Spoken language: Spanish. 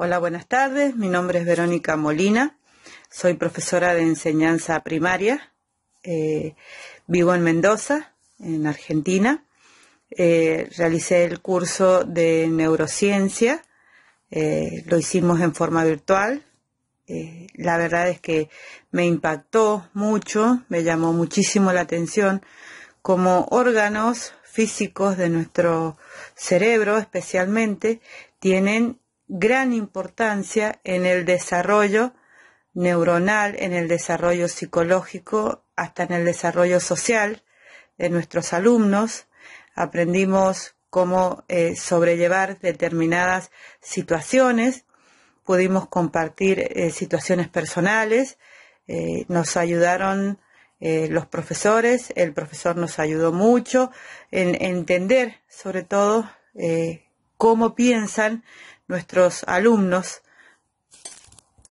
Hola, buenas tardes. Mi nombre es Verónica Molina. Soy profesora de enseñanza primaria. Eh, vivo en Mendoza, en Argentina. Eh, realicé el curso de neurociencia. Eh, lo hicimos en forma virtual. la verdad es que me impactó mucho, me llamó muchísimo la atención como órganos físicos de nuestro cerebro especialmente tienen gran importancia en el desarrollo neuronal, en el desarrollo psicológico, hasta en el desarrollo social de nuestros alumnos. Aprendimos cómo eh, sobrellevar determinadas situaciones, pudimos compartir eh, situaciones personales, eh, nos ayudaron los profesores, el profesor nos ayudó mucho en entender sobre todo cómo piensan nuestros alumnos